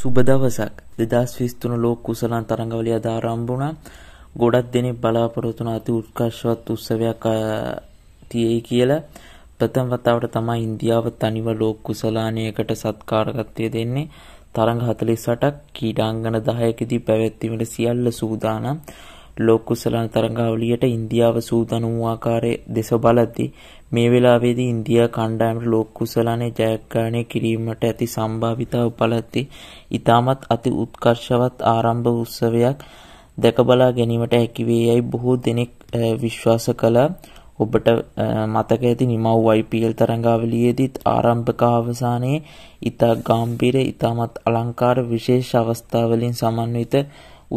සුබ දවසක් දෙදස් විස්තුන ලෝක කුසලන් තරඟවලිය අදාරම්භුණා ගොඩක් දෙනෙක් බලාපොරොතුන අති උත්කර්ශවත් උත්සවයක් තියෙයි කියලා ප්‍රථම වතාවට තමයි ඉන්දියාව තනිව ලෝක කුසලානයකට සත්කාරකත්වය දෙන්නේ තරඟ හතලිස් සටක් කීඩාංගන දහයකදී පැවැත්වීමට සියල්ල සූදානම් ලෝකුසලන තරඟාවලියට ඉන්දියාව සූදනුවාකාරය දෙස බලද්දි මේ වෙලාවේදී ඉන්දියා කණ්ඩායමට ලෝක කුසලානේ ජයග්‍රහණය කිරීමට ඇති සම්භාවිතා උපලැති ඉතාමත් අති උත්කර්ෂවත් ආරම්භ උත්සවයක් දැකබලා ගැනීමට හැකි වේ යයි බොහෝ දෙනෙක් විශ්වාස කළා. ඔබට මතක ඇති නිමව් IPL තරඟාවලියේදීත් ආරම්භක අවසානයේ ඉතා ගැඹීර ඉතාමත් අලංකාර විශේෂ අවස්ථාවලින් සමන්විත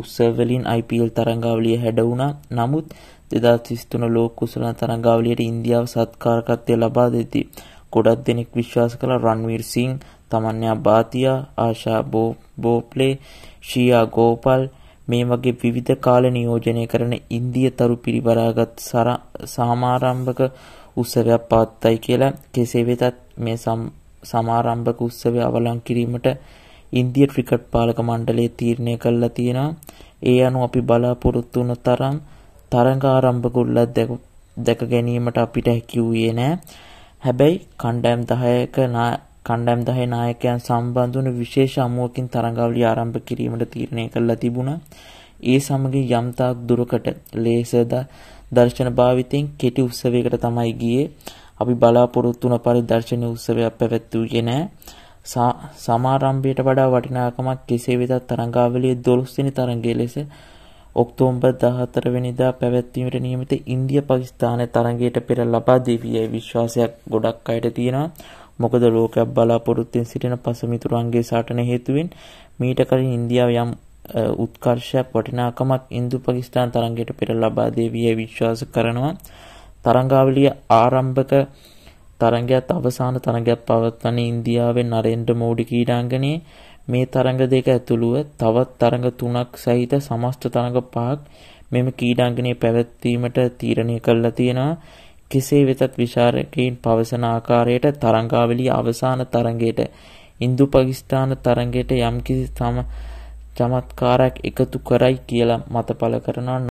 උත්සවලින් IPL තරංගාවලිය හැඩවුණා නමුත් දෙදස් විස්තුන ලෝක කුසල තරංගාවලියට ඉන්දියාව සත්කාරකත්වය ලබා දෙති. ගොඩක් දෙනෙක් විශ්වාස කළ රන්වීර් සිං තමන්යා බාතියා ආශා බෝප්ලේ ශීයා ගෝපල් මේ වගේ විවිධ කාල නියෝජනය කරන ඉන්දිය තරු පිරිබරාගත් සාමාරම්භක උත්සවයක් පවත්තයි කියලා කෙසේ වෙතත් මේ සමාරම්භක උත්සවය අවලං කිරීමට ඉන්දිය ට්‍රිකට් පාලක මණ්ඩලේ තීරණය කළා තියෙනවා. ඒ අනුව අපි බලාපොරොත්තු වුණ තරම් තරඟ ආරම්භ ගොල්ලක් දැක ගැනීමට අපිට හැකි වුණේ නැහැ. හැබැයි කණ්ඩායම් 10ක කණ්ඩායම් 10 නායකයන් සම්බන්ධ වුණු විශේෂ අමුවකින් තරඟාවලිය ආරම්භ කිරීමට තීරණය කළා තිබුණා. ඒ සමග යම්තාක් දුරකට ලේසද දර්ශන භාවිතයෙන් කෙටි උත්සවයකට තමයි ගියේ. අපි බලාපොරොත්තු වුණ පරිදර්ශන උත්සවයක් පැවැත්වුවේ නැහැ. සමාරම්භයට වඩා වටිනාකමක් කෙසේ වෙතත් තරංගාවලියේ 12 වෙනි තරඟයේ ලෙස ඔක්තෝබර් 14 වෙනිදා පැවැත්වීමට නියමිත ඉන්දිය පාකිස්තාන තරඟයට පෙර ලබා දෙවියයි විශ්වාසයක් ගොඩක් අයට තියෙනවා. මොකද ලෝකයක් බලාපොරොත්තුෙන් සිටින පසමිතුරුන්ගේ සටන හේතුවෙන් මීට කලින් ඉන්දියාව යම් උත්කර්ෂයක් වටිනාකමක් ඉන්දු පාකිස්තාන තරඟයට පෙර ලබා දෙවියයි විශ්වාස කරනවා. තරංගාවලිය ආරම්භක තරගත් අවසාන තරගයක් පවත්වන ඉන්දියාවෙන් නරෙන්ට මෝඩි කීඩාංගනයේ මේ තරග දෙක ඇතුළුව තවත් තරග තුනක් සහිත සමස්ත තරග පහක් මෙම කීඩාංගනය පැවැත්වීමට තීරණය කල්ලා තියෙනවා කෙසේ වෙතත් විශාරකයින් පවසන ආකාරයට තරංගාවලි අවසාන තරගයට ඉන්දු පකිස්ථාන තරගයට යම්කිසි තම චමත්කාරයක් එකතු කරයි කියලා මත පල කරනවා